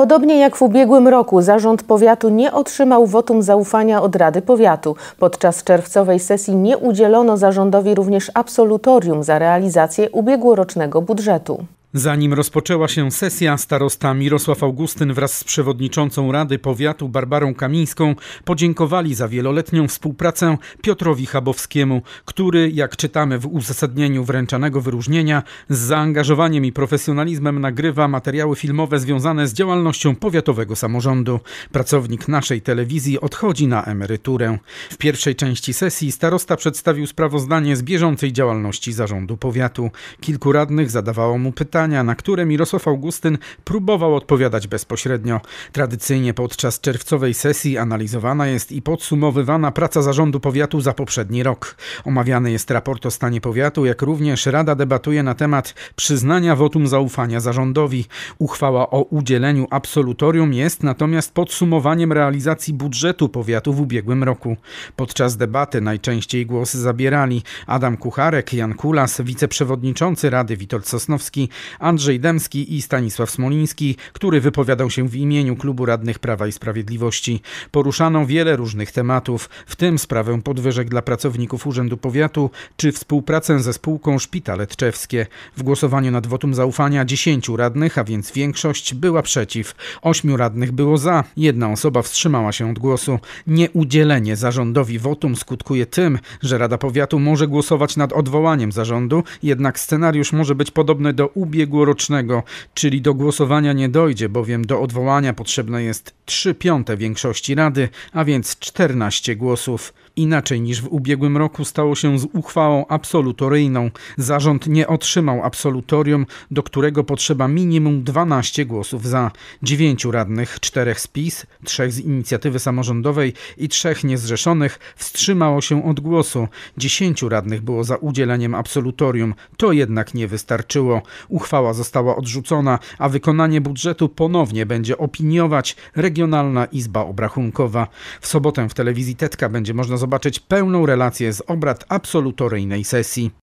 Podobnie jak w ubiegłym roku zarząd powiatu nie otrzymał wotum zaufania od Rady Powiatu. Podczas czerwcowej sesji nie udzielono zarządowi również absolutorium za realizację ubiegłorocznego budżetu. Zanim rozpoczęła się sesja, starosta Mirosław Augustyn wraz z przewodniczącą Rady Powiatu Barbarą Kamińską podziękowali za wieloletnią współpracę Piotrowi Chabowskiemu, który, jak czytamy w uzasadnieniu wręczanego wyróżnienia, z zaangażowaniem i profesjonalizmem nagrywa materiały filmowe związane z działalnością powiatowego samorządu. Pracownik naszej telewizji odchodzi na emeryturę. W pierwszej części sesji starosta przedstawił sprawozdanie z bieżącej działalności zarządu powiatu. Kilku radnych zadawało mu pytania pytania, na które Mirosław Augustyn próbował odpowiadać bezpośrednio. Tradycyjnie podczas czerwcowej sesji analizowana jest i podsumowywana praca zarządu powiatu za poprzedni rok. Omawiany jest raport o stanie powiatu, jak również Rada debatuje na temat przyznania wotum zaufania zarządowi. Uchwała o udzieleniu absolutorium jest natomiast podsumowaniem realizacji budżetu powiatu w ubiegłym roku. Podczas debaty najczęściej głos zabierali Adam Kucharek, Jan Kulas, wiceprzewodniczący Rady Witold Sosnowski, Andrzej Demski i Stanisław Smoliński, który wypowiadał się w imieniu Klubu Radnych Prawa i Sprawiedliwości. Poruszano wiele różnych tematów, w tym sprawę podwyżek dla pracowników Urzędu Powiatu czy współpracę ze spółką Szpitale Tczewskie. W głosowaniu nad wotum zaufania 10 radnych, a więc większość, była przeciw. Ośmiu radnych było za, jedna osoba wstrzymała się od głosu. Nieudzielenie zarządowi wotum skutkuje tym, że Rada Powiatu może głosować nad odwołaniem zarządu, jednak scenariusz może być podobny do ubie ubiegłorocznego, czyli do głosowania nie dojdzie, bowiem do odwołania potrzebne jest 3 piąte większości Rady, a więc 14 głosów. Inaczej niż w ubiegłym roku stało się z uchwałą absolutoryjną. Zarząd nie otrzymał absolutorium, do którego potrzeba minimum 12 głosów za. 9 radnych, 4 z PiS, 3 z inicjatywy samorządowej i 3 niezrzeszonych wstrzymało się od głosu. 10 radnych było za udzieleniem absolutorium. To jednak nie wystarczyło. Uchwała Uchwała została odrzucona, a wykonanie budżetu ponownie będzie opiniować Regionalna Izba Obrachunkowa. W sobotę w telewizji Tetka będzie można zobaczyć pełną relację z obrad absolutoryjnej sesji.